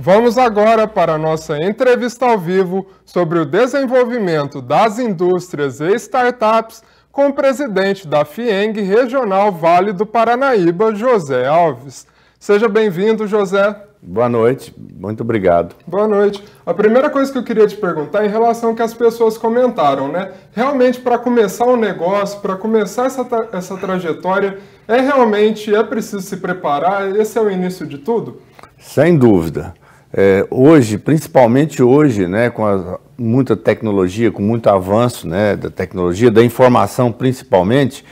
Vamos agora para a nossa entrevista ao vivo sobre o desenvolvimento das indústrias e startups com o presidente da FIENG Regional Vale do Paranaíba, José Alves. Seja bem-vindo, José. Boa noite, muito obrigado. Boa noite. A primeira coisa que eu queria te perguntar é em relação ao que as pessoas comentaram, né? Realmente, para começar um negócio, para começar essa, tra essa trajetória, é realmente é preciso se preparar? Esse é o início de tudo? Sem dúvida. É, hoje, principalmente hoje, né, com a, muita tecnologia, com muito avanço né, da tecnologia, da informação principalmente,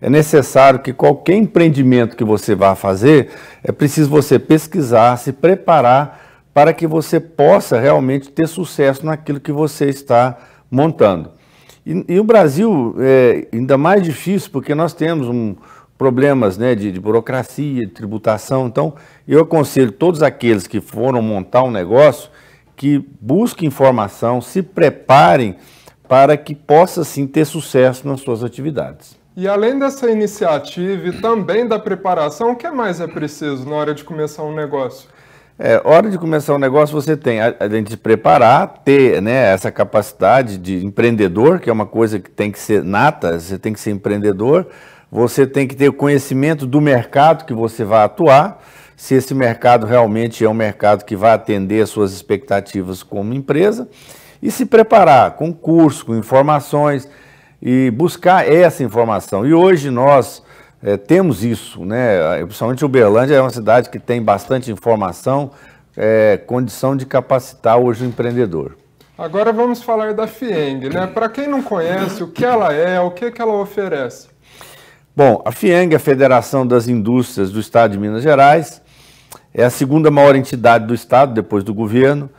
é necessário que qualquer empreendimento que você vá fazer, é preciso você pesquisar, se preparar para que você possa realmente ter sucesso naquilo que você está montando. E, e o Brasil é ainda mais difícil porque nós temos um, problemas né, de, de, burocracia, de tributação. Então, eu aconselho todos aqueles que foram montar um negócio que busquem informação, se preparem para que possa sim ter sucesso nas suas atividades. E além dessa iniciativa e também da preparação, o que mais é preciso na hora de começar um negócio? É, hora de começar um negócio, você tem a, de gente se preparar, ter né, essa capacidade de empreendedor, que é uma coisa que tem que ser nata, você tem que ser empreendedor você tem que ter conhecimento do mercado que você vai atuar, se esse mercado realmente é um mercado que vai atender às suas expectativas como empresa, e se preparar com curso, com informações e buscar essa informação. E hoje nós é, temos isso, né? Eh, principalmente Uberlândia é uma cidade que tem bastante informação, é, condição de capacitar hoje o empreendedor. Agora vamos falar da FIENG, né? Para quem não conhece, o que ela é, o que, que ela oferece? Bom, a FIENG, a Federação das Indústrias do Estado de Minas Gerais, é a segunda maior entidade do Estado, depois do governo.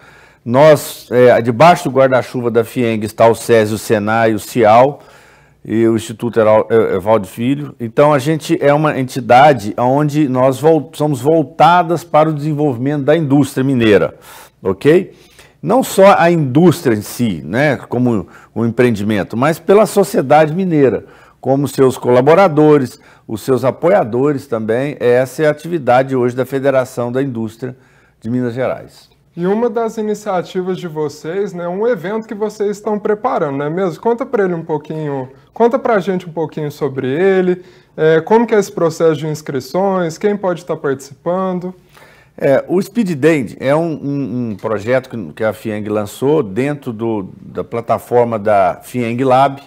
Nós, é, debaixo do guarda-chuva da FIENG está o SESI, o SENAI, o CIAL e o Instituto é, Evaldo Filho. Então, a gente é uma entidade onde nós vol somos voltadas para o desenvolvimento da indústria mineira, ok? Não só a indústria em si, né, como um empreendimento, mas pela sociedade mineira como seus colaboradores, os seus apoiadores também. Essa é a atividade hoje da Federação da Indústria de Minas Gerais. E uma das iniciativas de vocês, né, um evento que vocês estão preparando, não é mesmo? Conta para ele um pouquinho, conta para a gente um pouquinho sobre ele, é, como que é esse processo de inscrições, quem pode estar tá participando. É, o Speed Dend é um, um, um, projeto que a FIENG lançou dentro do, da plataforma da FIENG Lab,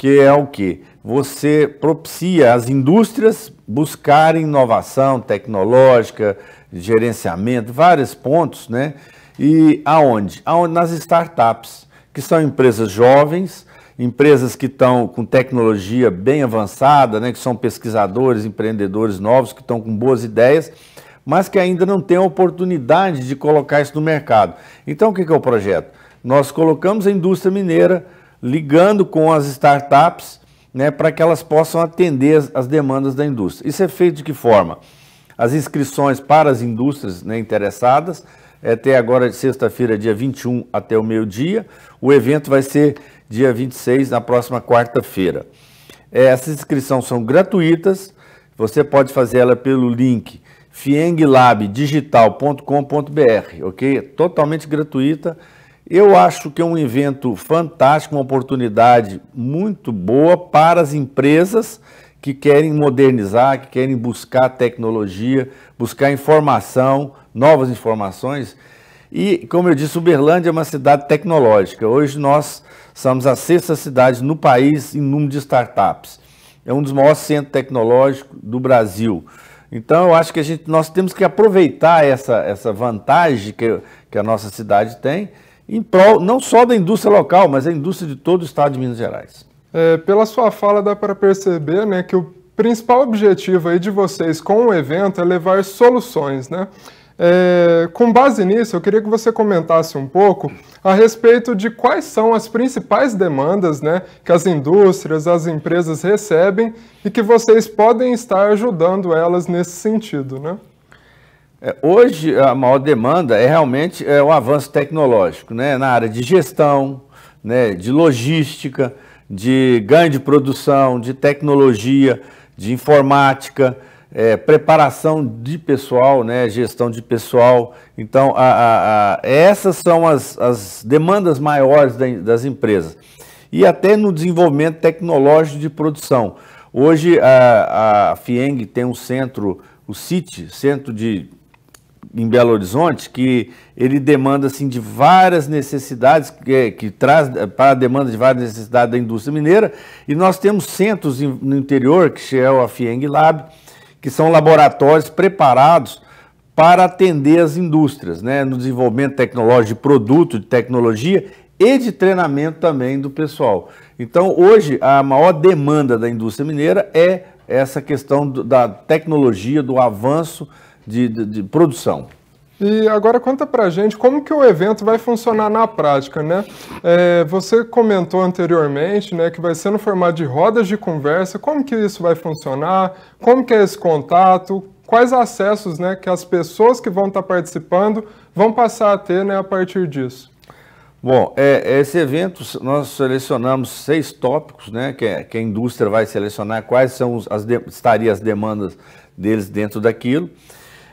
que é o que? Você propicia as indústrias buscarem inovação tecnológica, gerenciamento, vários pontos, né? E aonde? aonde? Nas startups, que são empresas jovens, empresas que estão com tecnologia bem avançada, né? que são pesquisadores, empreendedores novos, que estão com boas ideias, mas que ainda não têm a oportunidade de colocar isso no mercado. Então, o que é o projeto? Nós colocamos a indústria mineira ligando com as startups né, para que elas possam atender as, as demandas da indústria. Isso é feito de que forma? As inscrições para as indústrias né, interessadas, é até agora, de sexta-feira, dia 21 até o meio-dia. O evento vai ser dia 26, na próxima quarta-feira. É, essas inscrições são gratuitas, você pode fazer ela pelo link fienglabdigital.com.br, ok? É totalmente gratuita eu acho que é um evento fantástico, uma oportunidade muito boa para as empresas que querem modernizar, que querem buscar tecnologia, buscar informação, novas informações. E, como eu disse, Uberlândia é uma cidade tecnológica. Hoje nós somos a sexta cidade no país em número de startups. É um dos maiores centros tecnológicos do Brasil. Então, eu acho que a gente, nós temos que aproveitar essa, essa vantagem que, que a nossa cidade tem em prol não só da indústria local, mas da indústria de todo o estado de Minas Gerais. É, pela sua fala dá para perceber né, que o principal objetivo aí de vocês com o evento é levar soluções, né? É, com base nisso, eu queria que você comentasse um pouco a respeito de quais são as principais demandas né, que as indústrias, as empresas recebem e que vocês podem estar ajudando elas nesse sentido. Né? É, hoje, a maior demanda é realmente é, o avanço tecnológico, né? na área de gestão, né? de logística, de ganho de produção, de tecnologia, de informática, é, preparação de pessoal, né? gestão de pessoal. Então, a, a, a, essas são as, as demandas maiores das empresas. E até no desenvolvimento tecnológico de produção. Hoje, a, a FIENG tem um centro, o CIT, Centro de em Belo Horizonte que ele demanda assim de várias necessidades que, que traz eh, para a demanda de várias necessidades da indústria mineira e nós temos centros in, no interior que é o Fieng Lab que são laboratórios preparados para atender as indústrias, né, no desenvolvimento tecnológico de produto, de tecnologia e de treinamento também do pessoal. Então, hoje a maior demanda da indústria mineira é essa questão do, da tecnologia, do avanço de, de, de produção. E agora conta pra gente como que o evento vai funcionar na prática, né? É, você comentou anteriormente né, que vai ser no formato de rodas de conversa, como que isso vai funcionar, como que é esse contato, quais acessos né, que as pessoas que vão estar tá participando vão passar a ter né, a partir disso. Bom, é, esse evento nós selecionamos seis tópicos, né, que, é, que a indústria vai selecionar quais são as de, estariam as demandas deles dentro daquilo.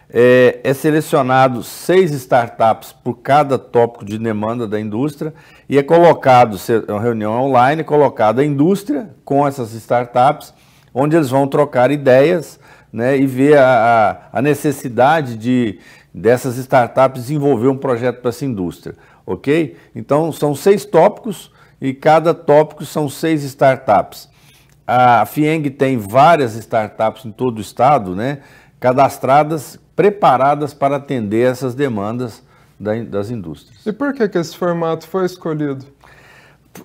É, é selecionado seis startups por cada tópico de demanda da indústria e é colocado, é uma reunião online, colocada a indústria com essas startups, onde eles vão trocar ideias né, e ver a, a necessidade de, dessas startups desenvolver um projeto para essa indústria, ok? Então, são seis tópicos e cada tópico são seis startups. A FIENG tem várias startups em todo o estado, né? cadastradas, preparadas para atender essas demandas das indústrias. E por que, que esse formato foi escolhido?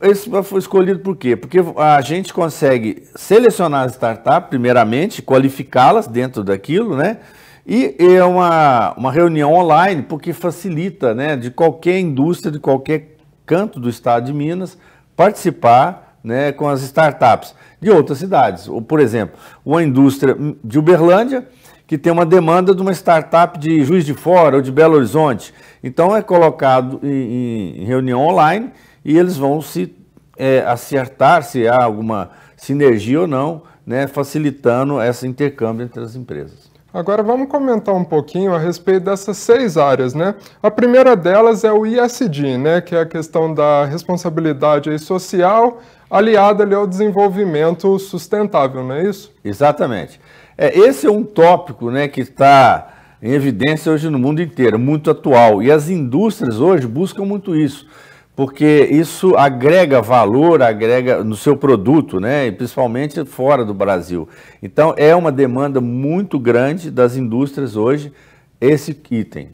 Esse foi escolhido por quê? Porque a gente consegue selecionar as startups, primeiramente, qualificá-las dentro daquilo, né? E é uma, uma reunião online, porque facilita, né, de qualquer indústria, de qualquer canto do estado de Minas, participar né, com as startups de outras cidades. Ou, por exemplo, uma indústria de Uberlândia que tem uma demanda de uma startup de Juiz de Fora ou de Belo Horizonte. Então é colocado em, em reunião online e eles vão se é, acertar se há alguma sinergia ou não, né, facilitando esse intercâmbio entre as empresas. Agora vamos comentar um pouquinho a respeito dessas seis áreas, né? A primeira delas é o ISD, né, que é a questão da responsabilidade social, aliada ali ao desenvolvimento sustentável, não é isso? Exatamente. É, esse é um tópico né, que está em evidência hoje no mundo inteiro, muito atual. E as indústrias hoje buscam muito isso, porque isso agrega valor, agrega no seu produto, né? E principalmente fora do Brasil. Então é uma demanda muito grande das indústrias hoje esse item.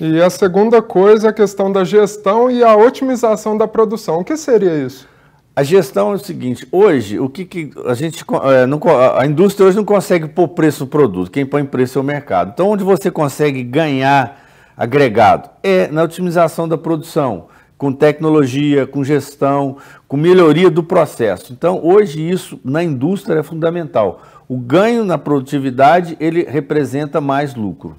E a segunda coisa é a questão da gestão e a otimização da produção. O que seria isso? A gestão é o seguinte, hoje, o que, que a gente. É, não, a indústria hoje não consegue pôr preço no produto, quem põe preço é o mercado. Então, onde você consegue ganhar agregado? É na otimização da produção, com tecnologia, com gestão, com melhoria do processo. Então, hoje, isso na indústria é fundamental. O ganho na produtividade ele representa mais lucro.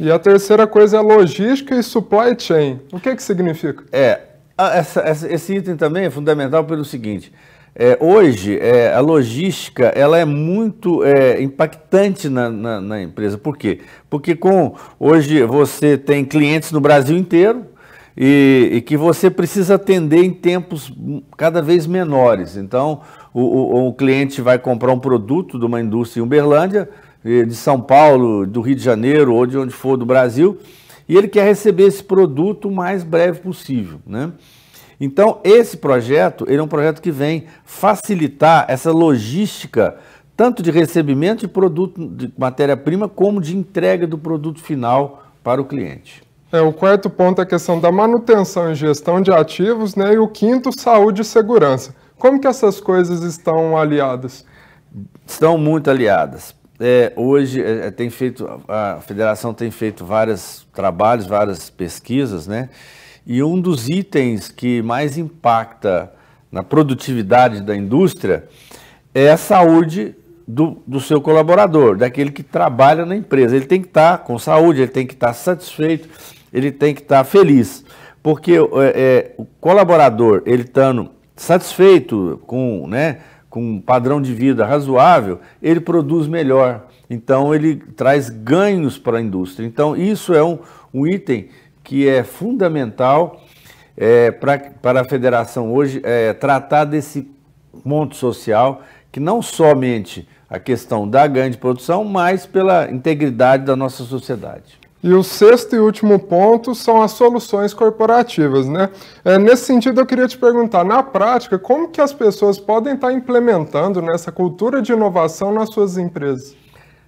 E a terceira coisa é logística e supply chain. O que, que significa? É, ah, essa, essa, esse item também é fundamental pelo seguinte. É, hoje, é, a logística ela é muito é, impactante na, na, na, empresa. Por quê? Porque com, hoje você tem clientes no Brasil inteiro e, e que você precisa atender em tempos cada vez menores. Então, o, o, o cliente vai comprar um produto de uma indústria em Uberlândia, eh, de São Paulo, do Rio de Janeiro ou de onde for do Brasil, e ele quer receber esse produto o mais breve possível, né? Então, esse projeto, ele é um projeto que vem facilitar essa logística tanto de recebimento de produto de matéria-prima como de entrega do produto final para o cliente. É, o quarto ponto é a questão da manutenção e gestão de ativos, né? E o quinto, saúde e segurança. Como que essas coisas estão aliadas? Estão muito aliadas é, hoje é, é, tem feito, a federação tem feito vários trabalhos, várias pesquisas, né? E um dos itens que mais impacta na produtividade da indústria é a saúde do, do seu colaborador, daquele que trabalha na empresa. Ele tem que estar tá com saúde, ele tem que estar tá satisfeito, ele tem que estar tá feliz. Porque é, é, o colaborador, ele estando satisfeito com, né, com um padrão de vida razoável, ele produz melhor. Então, ele traz ganhos para a indústria. Então, isso é um, um item que é fundamental é, para a federação hoje é, tratar desse ponto social que não somente a questão da grande produção, mas pela integridade da nossa sociedade. E o sexto e último ponto são as soluções corporativas, né? É, nesse sentido, eu queria te perguntar, na prática, como que as pessoas podem estar implementando nessa né, cultura de inovação nas suas empresas?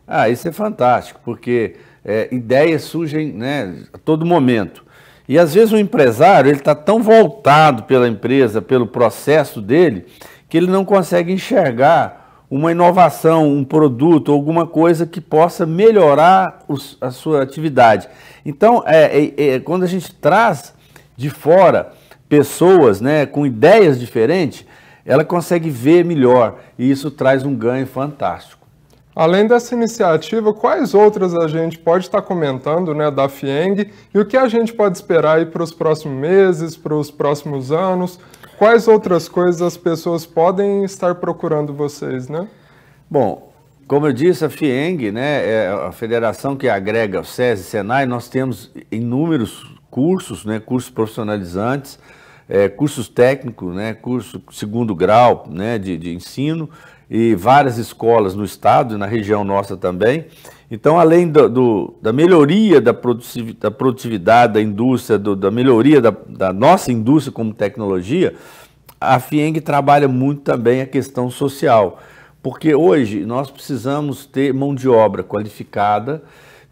Ah, isso é fantástico, porque é, ideias surgem né, a todo momento. E às vezes o empresário ele está tão voltado pela empresa, pelo processo dele, que ele não consegue enxergar uma inovação, um produto, alguma coisa que possa melhorar os, a sua atividade. Então, é, é, é, quando a gente traz de fora pessoas né, com ideias diferentes, ela consegue ver melhor e isso traz um ganho fantástico. Além dessa iniciativa, quais outras a gente pode estar comentando né, da FIENG e o que a gente pode esperar para os próximos meses, para os próximos anos? Quais outras coisas as pessoas podem estar procurando vocês, né? Bom, como eu disse, a FIENG, né, é a federação que agrega o SESI e SENAI, nós temos inúmeros cursos, né, cursos profissionalizantes, é, cursos técnicos, né, curso segundo grau né, de, de ensino, e várias escolas no estado e na região nossa também. Então, além do, do, da melhoria da produtividade da, produtividade, da indústria, do, da melhoria da, da, nossa indústria como tecnologia, a FIENG trabalha muito também a questão social. Porque hoje nós precisamos ter mão de obra qualificada,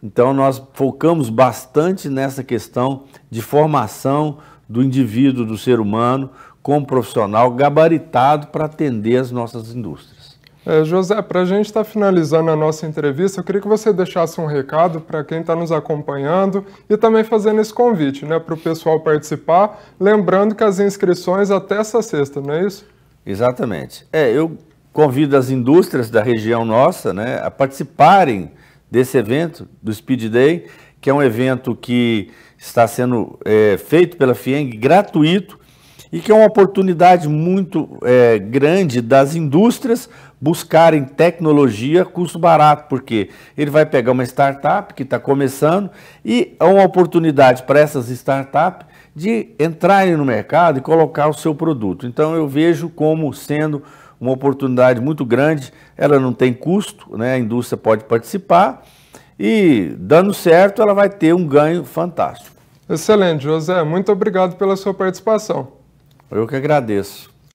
então nós focamos bastante nessa questão de formação do indivíduo, do ser humano, como profissional gabaritado para atender as nossas indústrias. É, José, para a gente estar tá finalizando a nossa entrevista, eu queria que você deixasse um recado para quem está nos acompanhando e também fazendo esse convite né, para o pessoal participar, lembrando que as inscrições até essa sexta, não é isso? Exatamente. É, eu convido as indústrias da região nossa né, a participarem desse evento, do Speed Day, que é um evento que está sendo é, feito pela FIENG gratuito e que é uma oportunidade muito é, grande das indústrias buscarem tecnologia custo barato, porque ele vai pegar uma startup que está começando e é uma oportunidade para essas startups de entrarem no mercado e colocar o seu produto. Então eu vejo como sendo uma oportunidade muito grande, ela não tem custo, né? a indústria pode participar e, dando certo, ela vai ter um ganho fantástico. Excelente, José. Muito obrigado pela sua participação. Eu que agradeço.